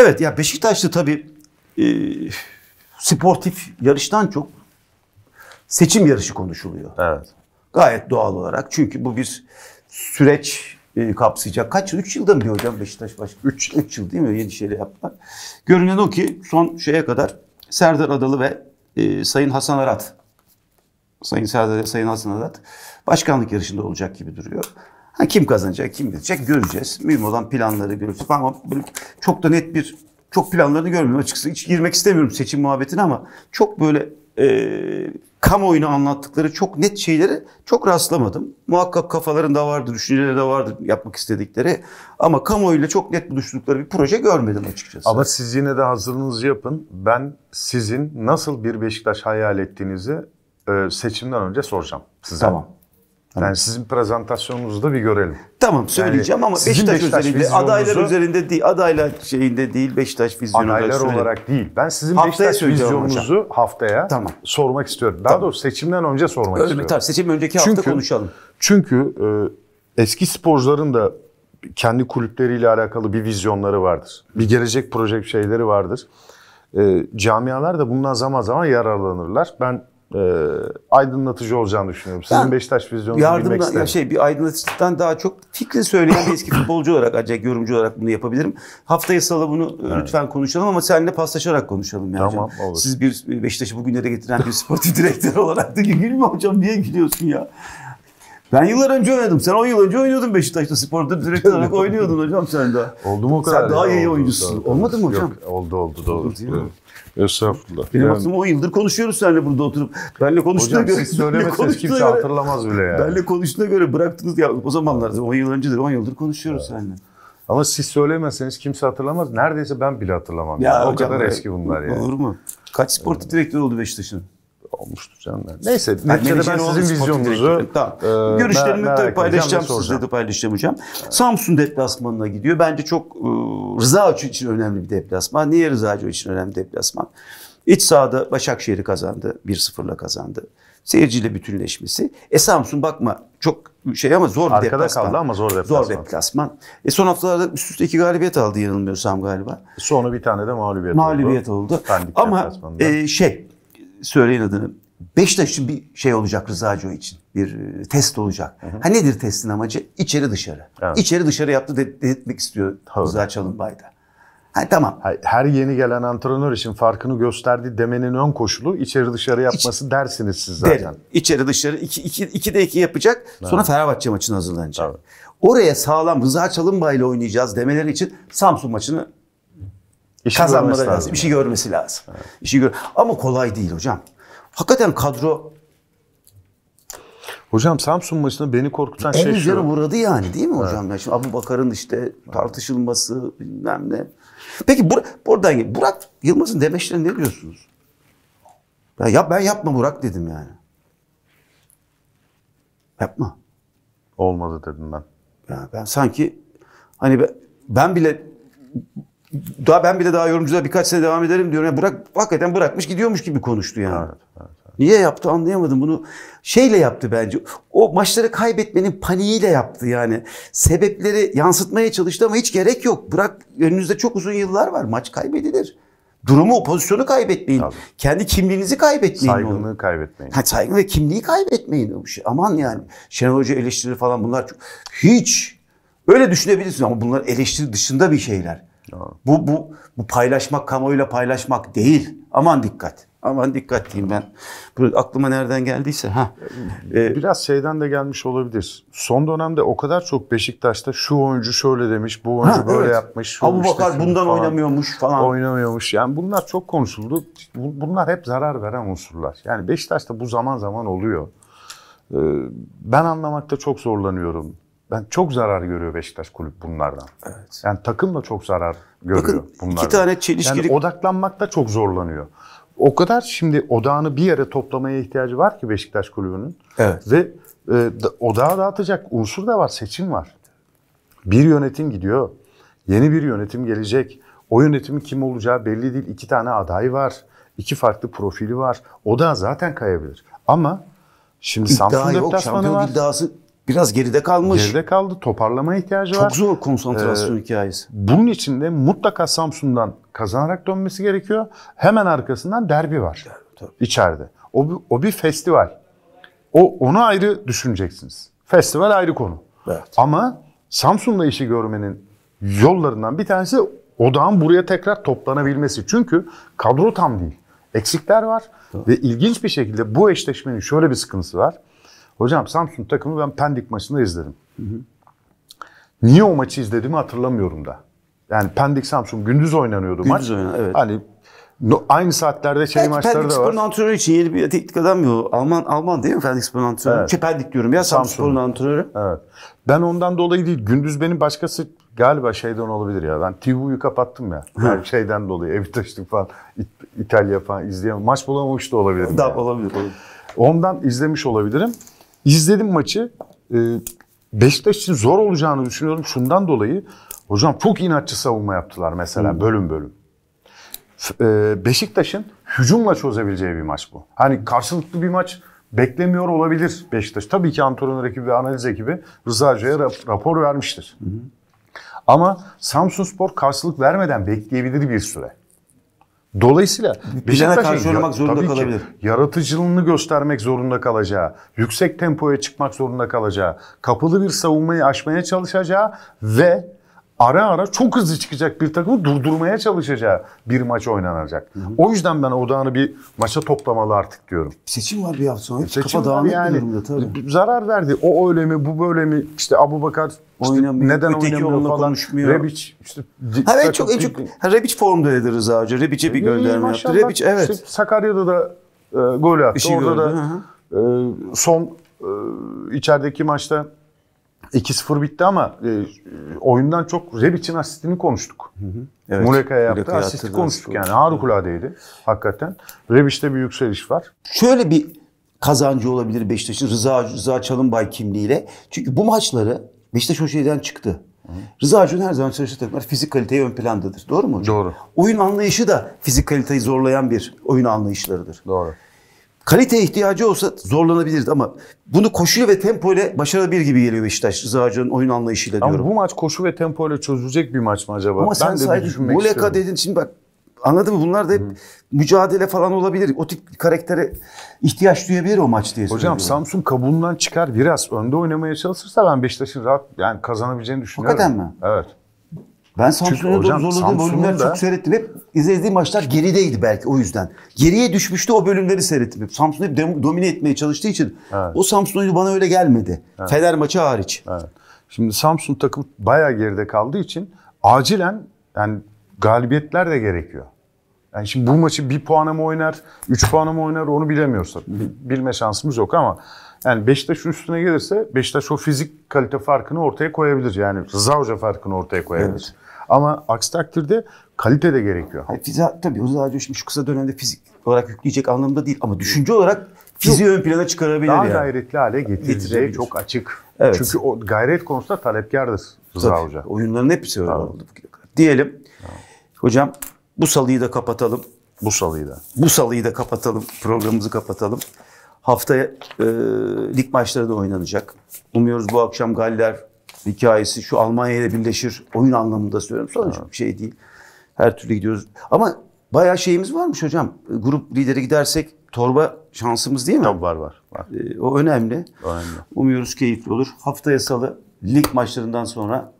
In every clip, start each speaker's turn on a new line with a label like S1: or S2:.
S1: Evet ya Beşiktaşlı tabii e, sportif yarıştan çok seçim yarışı konuşuluyor. Evet. Gayet doğal olarak. Çünkü bu bir süreç e, kapsayacak. Kaç yıl? 3 yılda mı diyor hocam Beşiktaş baş? Üç üç yıl değil mi? Yenişehir'e yaptılar. Görünen o ki son şeye kadar Serdar Adalı ve e, Sayın Hasan Arat Sayın Serdar Sayın Hasan Arat başkanlık yarışında olacak gibi duruyor. Ha, kim kazanacak, kim gidecek göreceğiz. Mühim olan planları göreceğiz. Ama böyle çok da net bir, çok planlarını görmüyorum açıkçası. Hiç girmek istemiyorum seçim muhabbetine ama çok böyle e, kamuoyuna anlattıkları çok net şeyleri çok rastlamadım. Muhakkak kafalarında vardır, düşünceleri de vardır, yapmak istedikleri. Ama kamuoyuyla çok net buluştukları bir proje görmedim açıkçası. Ama siz yine de hazırlığınızı yapın. Ben sizin nasıl
S2: bir Beşiktaş hayal ettiğinizi e, seçimden önce soracağım size. Tamam. Yani Anladım. sizin prezentasyonunuzu da bir görelim. Tamam söyleyeceğim yani ama Beşiktaş, Beşiktaş üzerinde, adaylar üzerinde
S1: değil, adaylar şeyinde değil, Beşiktaş vizyonu adaylar olarak, değil. Ben sizin haftaya Beşiktaş vizyonunuzu hocam. haftaya
S2: tamam. sormak istiyorum. Daha tamam. doğrusu seçimden önce sormak Öyle, istiyorum. Tabii seçim
S1: önceki çünkü, hafta konuşalım.
S2: Çünkü e, eski sporcuların da kendi kulüpleriyle alakalı bir vizyonları vardır. Bir gelecek proje şeyleri vardır. E, camialar da bundan zaman zaman
S1: yararlanırlar. Ben e, aydınlatıcı olacağını düşünüyorum. Sizin ben, Beşiktaş vizyonunuzu yardımdan, bilmek isterim. Şey, bir aydınlatıcıdan daha çok fikri söyleyen bir eski futbolcu olarak acayip yorumcu olarak bunu yapabilirim. Haftaya salı bunu e, evet. lütfen konuşalım ama seninle paslaşarak konuşalım. Yani tamam hocam. olur. Siz bir Beşiktaş'ı bugünlere getiren bir sportif direktör olarak da gülme hocam niye gülüyorsun ya? Ben yıllar önce oynadım. Sen 10 yıl önce oynuyordun Beşiktaş'ta sporda direktör olarak oynuyordun hocam sen de. Oldu mu o kadar? Sen daha iyi oldu, oyuncusun. Oldu, Olmadı mı hocam? Yok, oldu oldu
S2: doğru. Estağfurullah. Benim yani, aklım
S1: 10 yıldır konuşuyoruz seninle burada oturup. Benle konuştuğuna göre. Hocam siz söylemeseniz kimse göre, hatırlamaz bile yani. Benle konuştuğuna göre bıraktınız ya o zamanlar 10 yıl öncedir 10 yıldır konuşuyoruz evet. seninle. Ama siz söylemeseniz kimse hatırlamaz. Neredeyse ben bile hatırlamam. Ya yani. O kadar eski bunlar yani. Olur mu? Kaç spor evet. direktör oldu Beşiktaş'ın? olmuştu canım. Yani. Neyse neticede ben sizin vizyonunuzu e, tamam. e, görüşlerimi mer- tabii paylaşacağım sizle de paylaşacağım hocam. Evet. Samsun deplasmanına gidiyor. Bence çok e, Rıza Hoca için önemli bir deplasman. Niye Rıza Hoca için önemli bir deplasman? İç sahada Başakşehir'i kazandı. 1-0'la kazandı. Seyirciyle bütünleşmesi. E Samsun bakma çok şey ama zor Arkada bir deplasman. kaldı ama zor deplasman. Zor deplasman. E son haftalarda üst üste iki galibiyet aldı yanılmıyorsam galiba. Sonu bir tane de mağlubiyet, mağlubiyet oldu. Mağlubiyet oldu. Pendik ama e, şey söyleyin adını. Beşiktaş için bir şey olacak Rıza için. Bir e, test olacak. Hı hı. Ha nedir testin amacı? İçeri dışarı. Evet. İçeri dışarı yaptı dedirtmek istiyor Tabii. Rıza Çalınbay'da.
S2: Ha, tamam. Her yeni gelen antrenör için farkını gösterdi demenin ön koşulu
S1: içeri dışarı yapması İç, dersiniz siz zaten. Derim. İçeri dışarı 2 iki, iki, iki de 2 yapacak. Evet. Sonra Fenerbahçe maçına hazırlanacak. Evet. Oraya sağlam Rıza Çalınbay ile oynayacağız demeleri için Samsun maçını İşi kazanmaya lazım. lazım. İşi görmesi lazım. Evet. İşi gör Ama kolay değil hocam. Hakikaten kadro Hocam Samsun maçında beni korkutan en şey şu. En vuradı yani değil mi evet. hocam? şimdi Abu Bakar'ın işte tartışılması bilmem ne. Peki bur buradan Burak Yılmaz'ın demeçlerine ne diyorsunuz? Ya, ya ben yapma Burak dedim yani. Yapma. Olmadı dedim ben. Ya ben sanki hani ben, ben bile daha ben bile daha yorumcuda birkaç sene devam ederim diyorum. Yani bırak hakikaten bırakmış gidiyormuş gibi konuştu yani. Evet, evet, evet. Niye yaptı anlayamadım bunu. Şeyle yaptı bence. O maçları kaybetmenin paniğiyle yaptı yani. Sebepleri yansıtmaya çalıştı ama hiç gerek yok. Bırak önünüzde çok uzun yıllar var. Maç kaybedilir. Durumu, o pozisyonu kaybetmeyin. Tabii. Kendi kimliğinizi kaybetmeyin. Saygınlığı onu. kaybetmeyin. Ha, saygın ve kimliği kaybetmeyin. Şey, aman yani. Şenol Hoca eleştiri falan bunlar çok... Hiç. Öyle düşünebilirsin ama bunlar eleştiri dışında bir şeyler. Doğru. Bu, bu, bu paylaşmak, kamuoyuyla paylaşmak değil. Aman dikkat. Aman dikkat diyeyim ben. Bu aklıma nereden geldiyse. ha. Ee, ee, biraz şeyden de gelmiş olabilir.
S2: Son dönemde o kadar çok Beşiktaş'ta şu oyuncu şöyle demiş, bu oyuncu ha, böyle evet. yapmış. Ha bu Bakar bundan falan, oynamıyormuş falan. Oynamıyormuş. Yani bunlar çok konuşuldu. Bunlar hep zarar veren unsurlar. Yani Beşiktaş'ta bu zaman zaman oluyor. Ee, ben anlamakta çok zorlanıyorum ben çok zarar görüyor Beşiktaş kulüp bunlardan. Evet. Yani takım da çok zarar görüyor Bakın, bunlardan. iki tane çelişkilik. Yani odaklanmak da çok zorlanıyor. O kadar şimdi odağını bir yere toplamaya ihtiyacı var ki Beşiktaş kulübünün. Evet. Ve e, odağı dağıtacak unsur da var, seçim var. Bir yönetim gidiyor. Yeni bir yönetim gelecek. O yönetimin kim olacağı belli değil. İki tane aday var. İki farklı profili var. O da zaten kayabilir. Ama şimdi İddia Samsun yok. deplasmanı var. iddiası biraz geride kalmış. Geride kaldı. Toparlama ihtiyacı Çok var. Çok zor konsantrasyon ee, hikayesi. Bunun için de mutlaka Samsun'dan kazanarak dönmesi gerekiyor. Hemen arkasından derbi var. Derbi, tabii. İçeride. O, o bir festival. O onu ayrı düşüneceksiniz. Festival ayrı konu. Evet. Ama Samsun'da işi görmenin yollarından bir tanesi odağın buraya tekrar toplanabilmesi. Çünkü kadro tam değil. Eksikler var Doğru. ve ilginç bir şekilde bu eşleşmenin şöyle bir sıkıntısı var. Hocam Samsun takımı ben Pendik maçında izledim. Hı hı. Niye o maçı izlediğimi hatırlamıyorum da. Yani Pendik Samsun gündüz oynanıyordu gündüz maç. Oynan, evet. Hani no, aynı saatlerde şey evet, maçları Pendik da var. Pendik Spor'un
S1: antrenörü için yeni bir teknik adam yok. Alman Alman değil mi Pendik Spor'un antrenörü? Evet. Şey,
S2: Pendik diyorum ya Samsun Spor'un antrenörü. Evet. Ben ondan dolayı değil. Gündüz benim başkası galiba şeyden olabilir ya. Ben TV'yu kapattım ya. Her şeyden dolayı evi taşıdık falan. İtalya falan izleyemem. Maç bulamamış da olabilirim. Da, yani. olabilir. Ondan izlemiş olabilirim. İzledim maçı. E, Beşiktaş için zor olacağını düşünüyorum şundan dolayı. Hocam çok inatçı savunma yaptılar mesela hmm. bölüm bölüm. E, Beşiktaş'ın hücumla çözebileceği bir maç bu. Hani karşılıklı bir maç beklemiyor olabilir Beşiktaş. Tabii ki antrenör ekibi ve analiz ekibi Rıza Hoca'ya rapor vermiştir. Hı Ama Samsun Spor karşılık vermeden bekleyebilir bir süre. Dolayısıyla Beşiktaş'ın karşı oynamak zorunda kalabilir. yaratıcılığını göstermek zorunda kalacağı, yüksek tempoya çıkmak zorunda kalacağı, kapılı bir savunmayı aşmaya çalışacağı ve ara ara çok hızlı çıkacak bir takımı durdurmaya çalışacağı bir maç oynanacak. Hı hı. O yüzden ben odağını bir maça toplamalı artık diyorum. Seçim var bir hafta sonra. Seçim Kafa var yani. tabii. Zarar verdi. O öyle mi bu böyle mi işte Abu Bakar işte oynamıyor. Neden Öteki oynamıyor falan. Konuşmuyor. Rebic. Işte, ha, evet çok, değil. çok
S1: Rebic formda dedi Rıza Hoca. Rebic'e bir gönderme yaptı. Rebic evet. Işte Sakarya'da da
S2: e, gol attı. İşi Orada gördü. da hı hı. E, son e, içerideki maçta 2-0 bitti ama e, e oyundan çok Rebic'in asistini konuştuk. Hı
S1: hı. Evet. Muleka'ya yaptığı Muleka asisti yaptı, konuştuk yani. Harikuladeydi hakikaten. Rebic'te bir yükseliş var. Şöyle bir kazancı olabilir Beşiktaş'ın Rıza, Rıza Çalınbay kimliğiyle. Çünkü bu maçları Beşiktaş o şeyden çıktı. Rıza Acun her zaman çalıştığı takımlar fizik kaliteyi ön plandadır. Doğru mu? Doğru. Oyun anlayışı da fizik kaliteyi zorlayan bir oyun anlayışlarıdır. Doğru. Kalite ihtiyacı olsa zorlanabilirdi ama bunu koşuya ve tempo ile başarabilir gibi geliyor Beşiktaş Rıza Hoca'nın oyun anlayışıyla diyorum. Ama bu maç koşu ve tempo ile çözülecek bir maç mı acaba? Ama ben sen de saygı, düşünmek dedin şimdi bak anladın mı? Bunlar da hep Hı. mücadele falan olabilir. O tip karaktere ihtiyaç duyabilir o maç diye Hocam söylüyorum. Samsun kabuğundan çıkar biraz önde oynamaya
S2: çalışırsa ben Beşiktaş'ın rahat yani kazanabileceğini düşünüyorum. Hakikaten mi?
S1: Evet. Ben Samsun'u zorladığım bölümleri çok seyrettim. Hep izlediğim maçlar gerideydi belki o yüzden. Geriye düşmüştü o bölümleri seyrettim. Hep hep domine etmeye çalıştığı için evet. o Samsun bana öyle gelmedi. Evet. Fener maçı hariç. Evet. Şimdi Samsun takım bayağı geride kaldığı için acilen
S2: yani galibiyetler de gerekiyor. Yani şimdi bu maçı bir puana mı oynar, üç puana mı oynar onu bilemiyorsak Bilme şansımız yok ama yani Beşiktaş üstüne gelirse Beşiktaş o fizik kalite farkını ortaya koyabilir. Yani Rıza Hoca farkını ortaya koyabilir. Evet. Ama aksi
S1: takdirde kalite de gerekiyor. Hayır, fiza, tabii hızlı radyo şimdi şu kısa dönemde fizik olarak yükleyecek anlamda değil ama düşünce olarak fiziği ön plana çıkarabilir. Daha yani. gayretli hale getireceği çok açık. Evet. Çünkü
S2: o gayret konusunda talepkarız
S1: Rıza tabii, Hoca. Oyunların hepsi öyle tamam. oldu Diyelim tamam. hocam bu salıyı da kapatalım. Bu salıyı da. Bu salıyı da kapatalım. Programımızı kapatalım. Haftaya e, lig maçları da oynanacak. Umuyoruz bu akşam Galler hikayesi şu Almanya ile birleşir oyun anlamında söylüyorum. Sonuç bir şey değil. Her türlü gidiyoruz. Ama bayağı şeyimiz varmış hocam. Grup lideri gidersek torba şansımız değil mi? Tabii var var. var. Ee, o önemli. önemli. Umuyoruz keyifli olur. Haftaya salı lig maçlarından sonra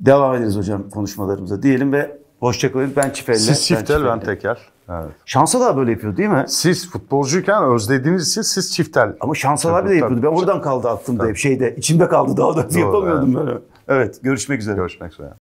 S1: devam ederiz hocam konuşmalarımıza diyelim ve Boşçak Oyun, ben Çifelle. Siz çiftel, ben, ben teker. Evet. Şansa da böyle yapıyor değil mi? Siz
S2: futbolcuyken özlediğiniz için siz çiftel. Ama Şansa abi de yapıyordu. Ben oradan kaldı aklımda hep şeyde.
S1: içimde kaldı daha da yapamıyordum yani. böyle. Evet görüşmek üzere. Görüşmek üzere.